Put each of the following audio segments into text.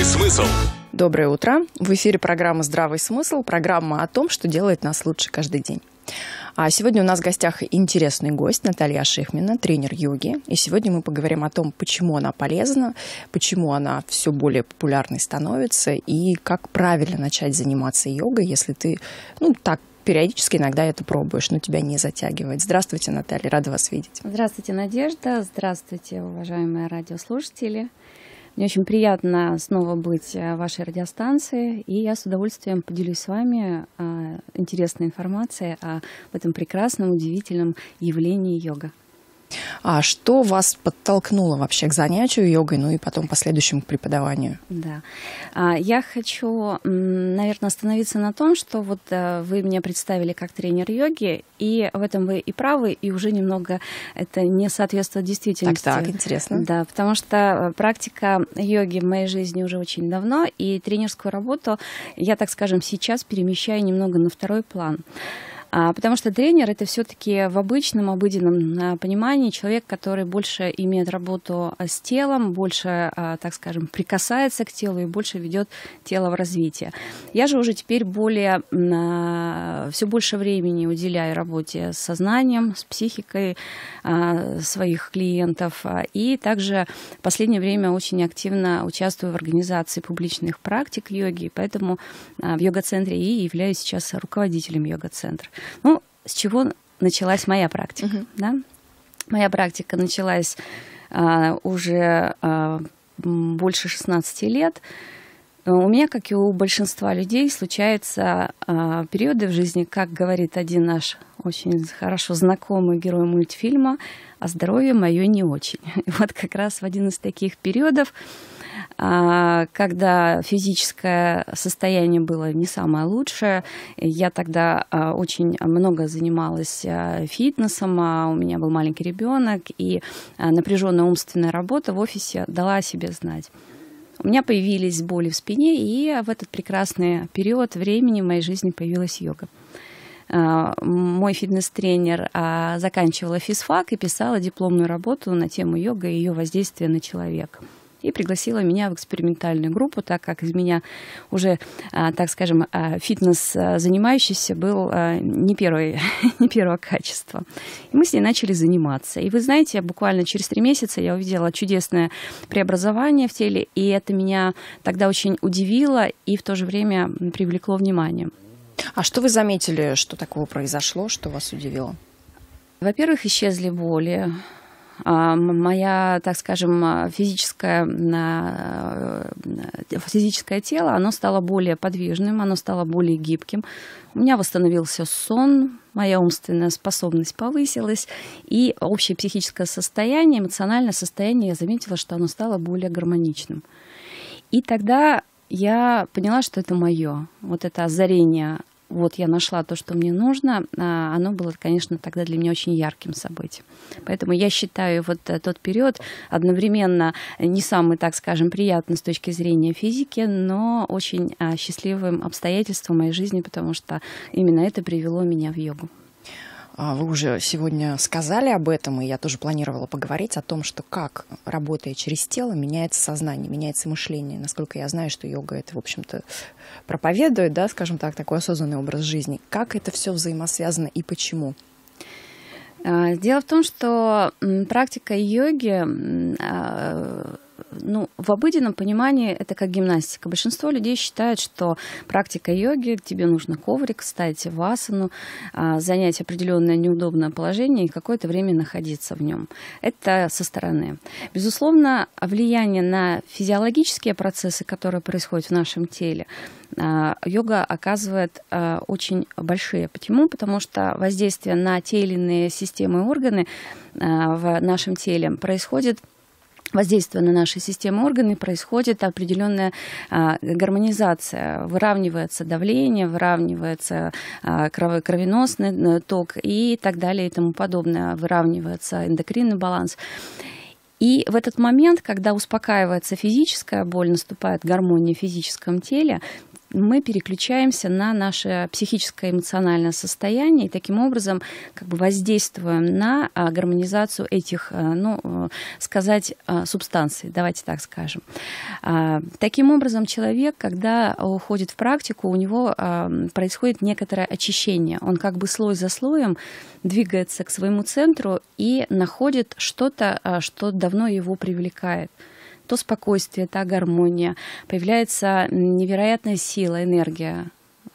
Здравый смысл. Доброе утро. В эфире программа «Здравый смысл». Программа о том, что делает нас лучше каждый день. А сегодня у нас в гостях интересный гость Наталья Шихмина, тренер йоги. И сегодня мы поговорим о том, почему она полезна, почему она все более популярной становится и как правильно начать заниматься йогой, если ты, ну, так периодически иногда это пробуешь, но тебя не затягивает. Здравствуйте, Наталья, рада вас видеть. Здравствуйте, Надежда. Здравствуйте, уважаемые радиослушатели. Мне очень приятно снова быть в э, вашей радиостанции, и я с удовольствием поделюсь с вами э, интересной информацией об этом прекрасном, удивительном явлении йога. А что вас подтолкнуло вообще к занятию йогой, ну и потом последующему к преподаванию? Да. А, я хочу, наверное, остановиться на том, что вот э, вы меня представили как тренер йоги, и в этом вы и правы, и уже немного это не соответствует действительности. Так, так, интересно. Да, потому что э, практика йоги в моей жизни уже очень давно, и тренерскую работу я, так скажем, сейчас перемещаю немного на второй план. А, потому что тренер это все-таки в обычном, обыденном а, понимании человек, который больше имеет работу а, с телом, больше, так скажем, прикасается к телу и больше ведет тело в развитие. Я же уже теперь более, все больше времени уделяю работе с сознанием, с психикой своих клиентов. И также в последнее время очень активно участвую в организации публичных практик йоги, поэтому в йога-центре и являюсь сейчас руководителем йога-центра. Ну, с чего началась моя практика, Uh -huh. да? Моя практика началась а, уже а, больше 16 лет. У меня, как и у большинства людей, случаются а, периоды в жизни, как говорит один наш очень хорошо знакомый герой мультфильма, а здоровье мое не очень. И вот как раз в один из таких периодов а, когда физическое состояние было не самое лучшее. Я тогда а, очень много занималась а, фитнесом, у меня был маленький ребенок, и напряженная умственная работа в офисе дала о себе знать. У меня появились боли в спине, и в этот прекрасный период времени в моей жизни появилась йога мой фитнес-тренер заканчивала физфак и писала дипломную работу на тему йога и ее воздействия на человека и пригласила меня в экспериментальную группу, так как из меня уже, а, так скажем, а, фитнес а, занимающийся был не, первый, не первого качества. И мы с ней начали заниматься. И вы знаете, буквально через три месяца я увидела чудесное преобразование в теле, и это меня тогда очень удивило и в то же время привлекло внимание. А что вы заметили, что такого произошло, что вас удивило? Во-первых, исчезли боли, а, моя, так скажем, а, физическое, э, э, физическое тело, оно стало более подвижным, оно стало более гибким. У меня восстановился сон, моя умственная способность повысилась, и общее психическое состояние, эмоциональное состояние, я заметила, что оно стало более гармоничным. И тогда я поняла, что это мое. Вот это озарение вот я нашла то, что мне нужно, а, оно было, конечно, тогда для меня очень ярким событием. Поэтому я считаю вот э, тот период одновременно не самый, так скажем, приятный с точки зрения физики, но очень а, счастливым обстоятельством моей жизни, потому что именно это привело меня в йогу. А, вы уже сегодня сказали об этом, и я тоже планировала поговорить о том, что как, работая через тело, меняется сознание, меняется мышление. Насколько я знаю, что йога это, в общем-то, проповедует, да, скажем так, такой осознанный образ жизни. Как это все взаимосвязано и почему? А, дело в том, что практика йоги а, ну, в обыденном понимании это как гимнастика. Большинство людей считает, что практика йоги, тебе нужно коврик, встать в асану, а, занять определенное неудобное положение и какое-то время находиться в нем. Это со стороны. Безусловно, влияние на физиологические процессы, которые происходят в нашем теле, а, йога оказывает а, очень большие. Почему? Потому что воздействие на те или иные системы и органы в нашем теле происходит воздействуя на наши системы органы, происходит определенная а, гармонизация, выравнивается давление, выравнивается а, кровеносный э, ток и так далее и тому подобное, выравнивается эндокринный баланс. И в этот момент, когда успокаивается физическая боль, наступает гармония в физическом теле, мы переключаемся на наше психическое эмоциональное состояние и таким образом как бы воздействуем на а, гармонизацию этих, а, ну, э, сказать, а, субстанций, давайте так скажем. Таким образом, человек, когда уходит в практику, у него происходит некоторое очищение. Он как бы слой за слоем двигается к своему центру и находит что-то, что давно его привлекает то спокойствие, та гармония, появляется невероятная сила, энергия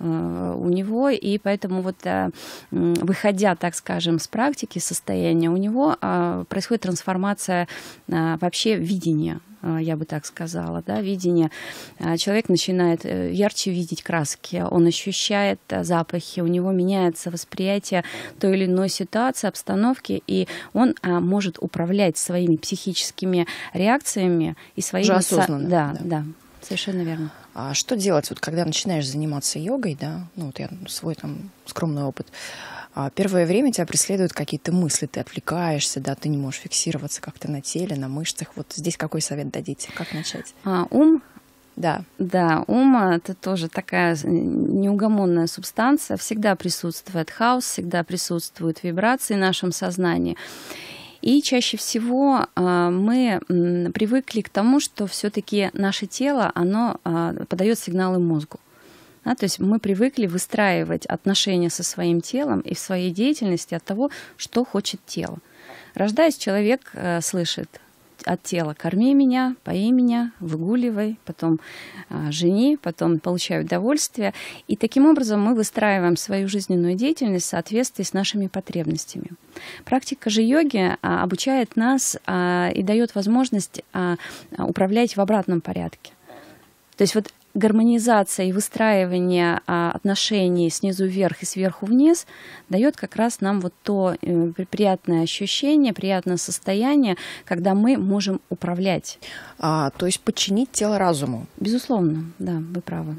Э, у него, и поэтому вот э, выходя, так скажем, с практики, состояния у него, э, происходит трансформация вообще видения я бы так сказала, да, видение. Человек начинает ярче видеть краски, он ощущает запахи, у него меняется восприятие той или иной ситуации, обстановки, и он может управлять своими психическими реакциями и своими... Уже осознанно. Да, да. да. Совершенно верно. А что делать, вот когда начинаешь заниматься йогой, да, ну вот я свой там скромный опыт, а первое время тебя преследуют какие-то мысли, ты отвлекаешься, да, ты не можешь фиксироваться как-то на теле, на мышцах. Вот здесь какой совет дадите, как начать? А, ум да. Да, ум — это тоже такая неугомонная субстанция. Всегда присутствует хаос, всегда присутствуют вибрации в нашем сознании. И чаще всего а, мы привыкли к тому, что все-таки наше тело, оно а, подает сигналы мозгу. Да, то есть мы привыкли выстраивать отношения со своим телом и в своей деятельности от того, что хочет тело. Рождаясь, человек э, слышит от тела. Корми меня, пои меня, выгуливай, потом а, жени, потом получай удовольствие. И таким образом мы выстраиваем свою жизненную деятельность в соответствии с нашими потребностями. Практика же йоги а, обучает нас а, и дает возможность а, управлять в обратном порядке. То есть вот гармонизация и выстраивание а, отношений снизу вверх и сверху вниз дает как раз нам вот то э, приятное ощущение, приятное состояние, когда мы можем управлять. А, то есть подчинить тело разуму. Безусловно, да, вы правы.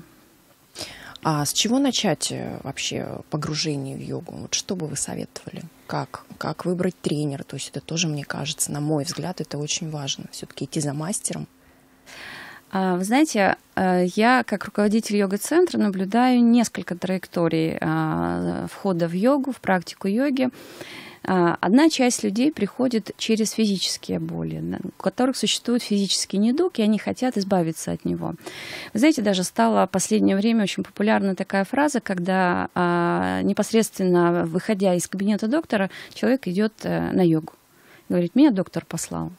А с чего начать э, вообще погружение в йогу? Вот что бы вы советовали? Как? Как выбрать тренера? То есть это тоже, мне кажется, на мой взгляд, это очень важно. Все-таки идти за мастером, а, вы знаете, а, я как руководитель йога-центра наблюдаю несколько траекторий а, входа в йогу, в практику йоги. Одна часть людей приходит через физические боли, у которых существует физический недуг, и они хотят избавиться от него. Вы знаете, даже стала в последнее время очень популярна такая фраза, когда непосредственно выходя из кабинета доктора, человек идет э, на йогу. Говорит, меня доктор послал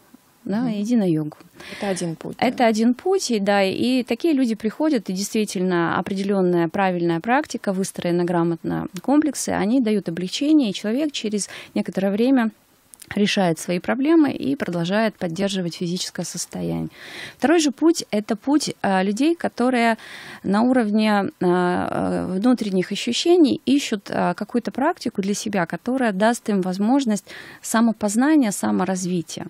да, mm-hmm. иди на йогу. Это один путь. Это да. один путь, и да, и такие люди приходят, и действительно определенная правильная практика, выстроена грамотно комплексы, они дают облегчение, и человек через некоторое время решает свои проблемы и продолжает поддерживать физическое состояние. Второй же путь – это путь а, людей, которые на уровне а, а, внутренних ощущений ищут какую-то практику для себя, которая даст им возможность самопознания, саморазвития.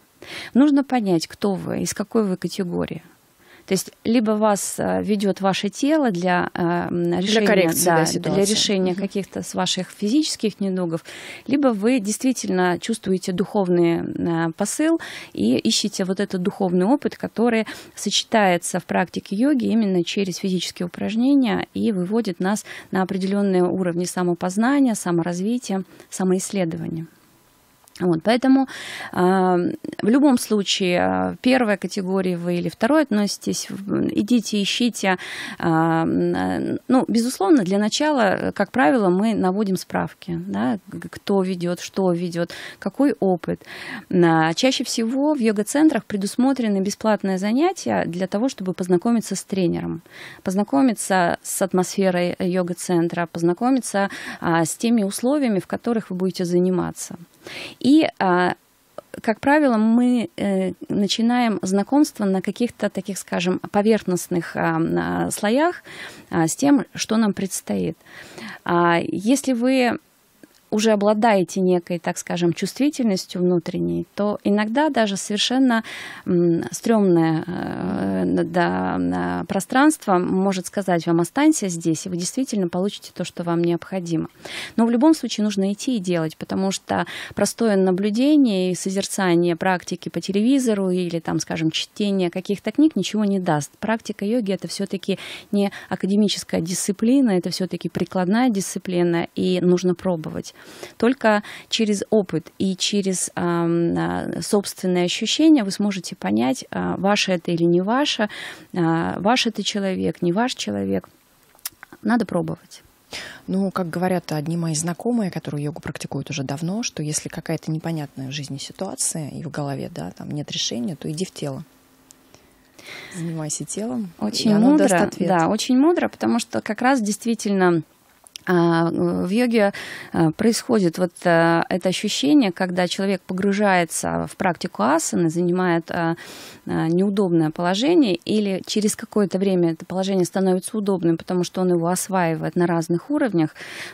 Нужно понять, кто вы, из какой вы категории. То есть либо вас э, ведет ваше тело для э, решения, для коррекции, да, да, для решения угу. каких-то с ваших физических недугов, либо вы действительно чувствуете духовный э, посыл и ищете вот этот духовный опыт, который сочетается в практике йоги именно через физические упражнения и выводит нас на определенные уровни самопознания, саморазвития, самоисследования. Вот, поэтому э, в любом случае, а, первая категория вы или второй относитесь, идите, ищите. Э, ну, безусловно, для начала, как правило, мы наводим справки, да, кто ведет, что ведет, какой опыт. Чаще всего в йога-центрах предусмотрены бесплатные занятия для того, чтобы познакомиться с тренером, познакомиться с атмосферой йога-центра, познакомиться э, с теми условиями, в которых вы будете заниматься. И а, как правило, мы э, начинаем знакомство на каких-то таких, скажем, поверхностных а, слоях а, с тем, что нам предстоит. Если вы уже обладаете некой, так скажем, чувствительностью внутренней, то иногда даже совершенно стрёмное э, да, пространство может сказать вам «останься здесь», и вы действительно получите то, что вам необходимо. Но в любом случае нужно идти и делать, потому что простое наблюдение и созерцание практики по телевизору или, там, скажем, чтение каких-то книг ничего не даст. Практика йоги — это все таки не академическая дисциплина, это все таки прикладная дисциплина, и нужно пробовать. Только через опыт и через а, собственные ощущения вы сможете понять, а, ваше это или не ваше, а, ваш это человек, не ваш человек. Надо пробовать. Ну, как говорят одни мои знакомые, которые йогу практикуют уже давно, что если какая-то непонятная в жизни ситуация и в голове, да, там нет решения, то иди в тело. Занимайся телом. Очень и мудро, даст ответ. да, очень мудро, потому что как раз действительно а, э, в йоге э, происходит вот э, это ощущение, когда человек погружается в практику асаны, занимает неудобное положение, или через какое-то время это положение становится удобным, потому что он его осваивает на разных уровнях.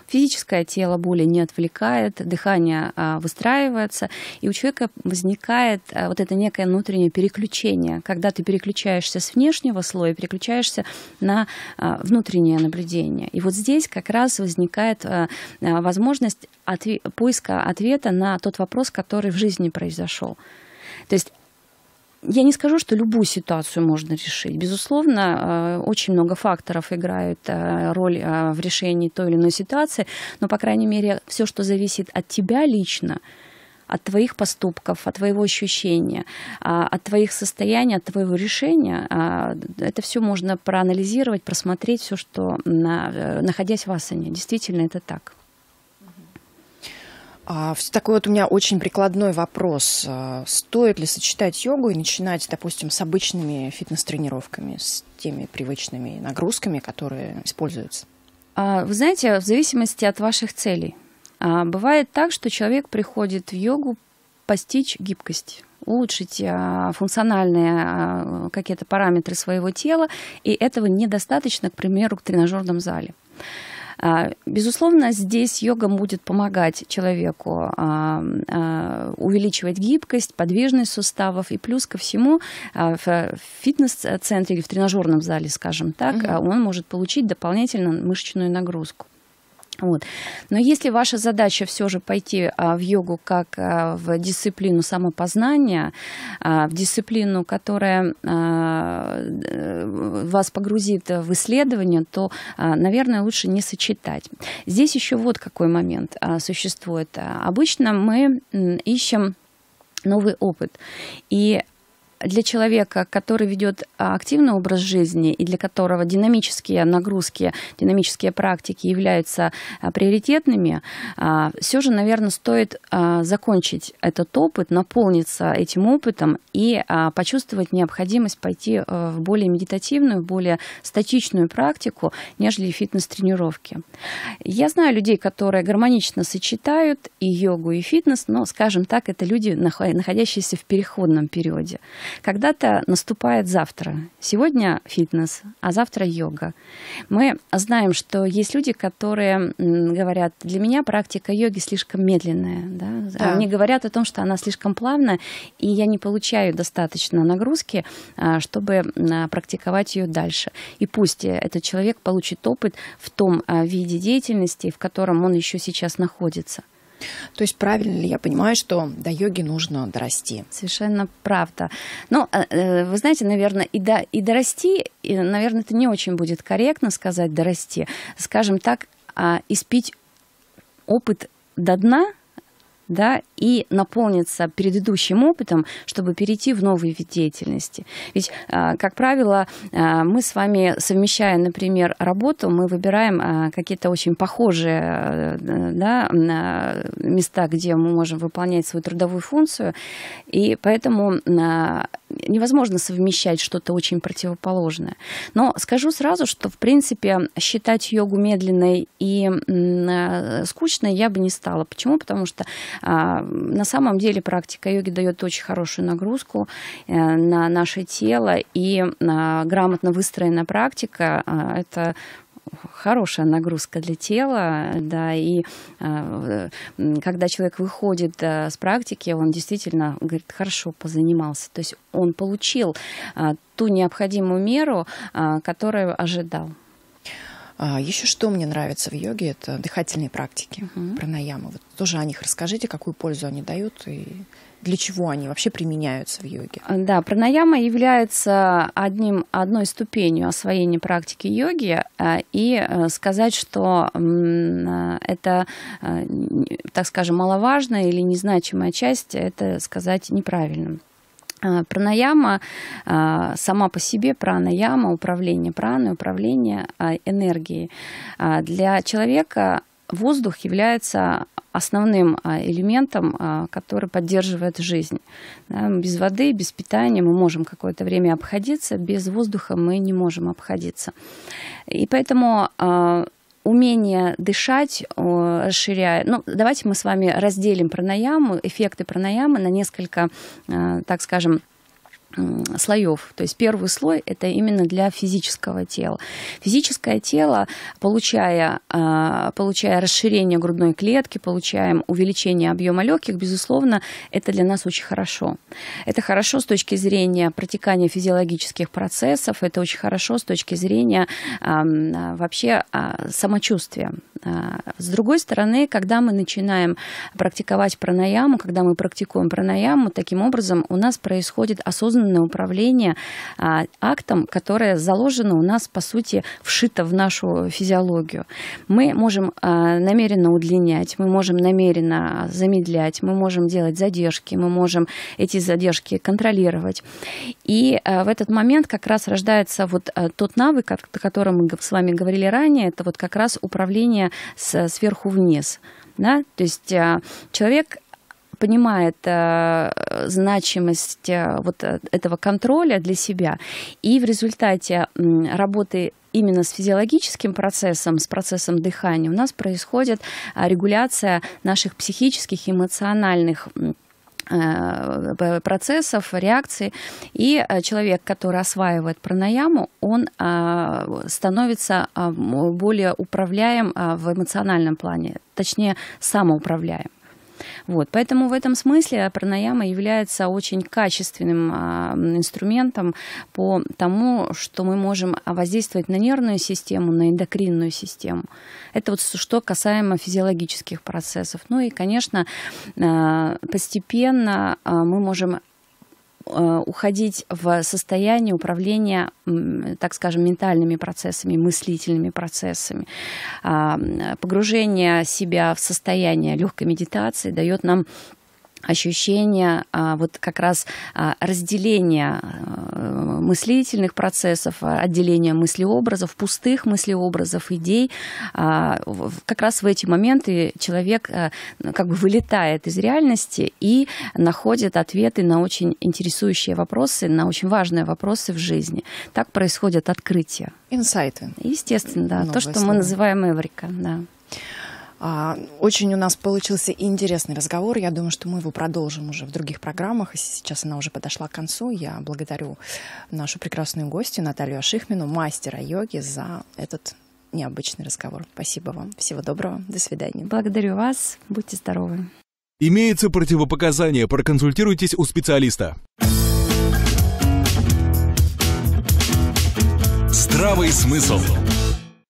Физическое тело более не отвлекает, дыхание выстраивается, и у человека возникает вот это некое внутреннее переключение, когда ты переключаешься с внешнего слоя, переключаешься на внутреннее наблюдение. И вот здесь как раз возникает э, э, возможность отве- поиска ответа на тот вопрос, который в жизни произошел. То есть я не скажу, что любую ситуацию можно решить. Безусловно, э, очень много факторов играют роль в решении той или иной ситуации, но, по крайней мере, все, что зависит от тебя лично, от твоих поступков, от твоего ощущения, а, от твоих состояний, от твоего решения. А, это все можно проанализировать, просмотреть все, что на, э, находясь в асане. Действительно, это так. А, такой вот у меня очень прикладной вопрос. Стоит ли сочетать йогу и начинать, допустим, с обычными фитнес-тренировками, с теми привычными нагрузками, которые используются? Вы знаете, в зависимости от ваших целей. А, бывает так, что человек приходит в йогу постичь гибкость улучшить а, функциональные а, какие-то параметры своего тела, и этого недостаточно, к примеру, в тренажерном зале. Безусловно, здесь йога будет помогать человеку увеличивать гибкость, подвижность суставов. И плюс ко всему, в фитнес-центре или в тренажерном зале, скажем так, угу. он может получить дополнительно мышечную нагрузку. Вот. Но если ваша задача все же пойти а, в йогу как а, в дисциплину самопознания, а, в дисциплину, которая а, э, вас погрузит в исследование, то, а, наверное, лучше не сочетать. Здесь еще вот какой момент а, существует. Обычно мы ищем новый опыт. И для человека, который ведет а, активный образ жизни и для которого динамические нагрузки, динамические практики являются а, приоритетными, а, все же, наверное, стоит закончить этот опыт, наполниться этим опытом и почувствовать необходимость пойти э, в более медитативную, более статичную практику, нежели фитнес-тренировки. Я знаю людей, которые гармонично сочетают и йогу, и фитнес, но, скажем так, это люди, находящиеся в переходном периоде. Когда-то наступает завтра. Сегодня фитнес, а завтра йога. Мы знаем, что есть люди, которые говорят, для меня практика йоги слишком медленная. Да? Да. Они говорят о том, что она слишком плавная, и я не получаю достаточно нагрузки, а, чтобы практиковать ее дальше. И пусть этот человек получит опыт в том а, виде деятельности, в котором он еще сейчас находится. То есть правильно ли я понимаю, что до йоги нужно дорасти? Совершенно правда. Ну, э, э, вы знаете, наверное, и, до, и дорасти, и, наверное, это не очень будет корректно сказать дорасти. Скажем так, а, испить опыт до дна – да, и наполниться предыдущим опытом, чтобы перейти в новый вид деятельности. Ведь, а, как правило, а, мы с вами, совмещая, например, работу, мы выбираем а, какие-то очень похожие э, да, места, где мы можем выполнять свою трудовую функцию, и поэтому невозможно совмещать что-то очень противоположное. Но скажу сразу, что, в принципе, считать йогу медленной и э, скучной я бы не стала. Почему? Потому что а, на самом деле практика йоги дает очень хорошую нагрузку э, на наше тело, и а, грамотно выстроенная практика а, – это хорошая нагрузка для тела, да, и э, когда человек выходит э, с практики, он действительно говорит, хорошо позанимался, то есть он получил ту необходимую меру, которую ожидал. А еще что мне нравится в йоге, это дыхательные практики, угу. пранаямы. Вот тоже о них расскажите, какую пользу они дают и для чего они вообще применяются в йоге? А, да, пранаяма является одним, одной ступенью освоения практики йоги, а, и а, сказать, что это, так скажем, маловажная или незначимая часть, это сказать неправильно. А, пранаяма а, сама по себе, пранаяма, управление праной управление а, энергией. Для человека воздух является основным элементом, который поддерживает жизнь. Без воды, без питания мы можем какое-то время обходиться, без воздуха мы не можем обходиться. И поэтому умение дышать э, расширяя. Ну, давайте мы с вами разделим пранаяму, эффекты пранаямы на несколько, э, так скажем, слоев. То есть первый слой это именно для физического тела. Физическое тело, получая, а, получая расширение грудной клетки, получаем увеличение объема легких, безусловно, это для нас очень хорошо. Это хорошо с точки зрения протекания физиологических процессов, это очень хорошо с точки зрения вообще а, самочувствия. А, с другой стороны, когда мы начинаем практиковать пранаяму, когда мы практикуем пранаяму, таким образом у нас происходит осознанное осознанное управление а, актом, которое заложено у нас, по сути, вшито в нашу физиологию. Мы можем а, намеренно удлинять, мы можем намеренно замедлять, мы можем делать задержки, мы можем эти задержки контролировать. И а, в этот момент как раз рождается вот а, тот навык, о котором мы с вами говорили ранее, это вот как раз управление с, сверху вниз. Да? То есть а, человек понимает э, значимость э, вот э, этого контроля для себя, и в результате э, работы именно с физиологическим процессом, с процессом дыхания у нас происходит э, регуляция наших психических, эмоциональных э, процессов, реакций. И человек, который осваивает пранаяму, он становится более управляем в эмоциональном плане, точнее, самоуправляем. Вот. Поэтому в этом смысле пранаяма является очень качественным а, инструментом по тому, что мы можем воздействовать на нервную систему, на эндокринную систему. Это вот что касаемо физиологических процессов. Ну и, конечно, а, постепенно а, мы можем Э, уходить в состояние управления, так скажем, ментальными процессами, мыслительными процессами. А, погружение себя в состояние легкой медитации дает нам ощущение а, вот как раз а, разделения а, мыслительных процессов, отделения мыслеобразов, пустых мыслеобразов, идей. Как раз в эти моменты человек ну, как бы вылетает из реальности и находит ответы на очень интересующие вопросы, на очень важные вопросы в жизни. Так происходят открытия. Инсайты. Естественно, да. Новое То, что слово. мы называем эврика, да. А, очень у нас получился интересный разговор. Я думаю, что мы его продолжим уже в других программах. сейчас она уже подошла к концу. Я благодарю нашу прекрасную гостью Наталью Ашихмину, мастера йоги, за этот необычный разговор. Спасибо вам. Всего доброго. До свидания. Благодарю вас. Будьте здоровы. Имеются противопоказания. Проконсультируйтесь у специалиста. Здравый смысл.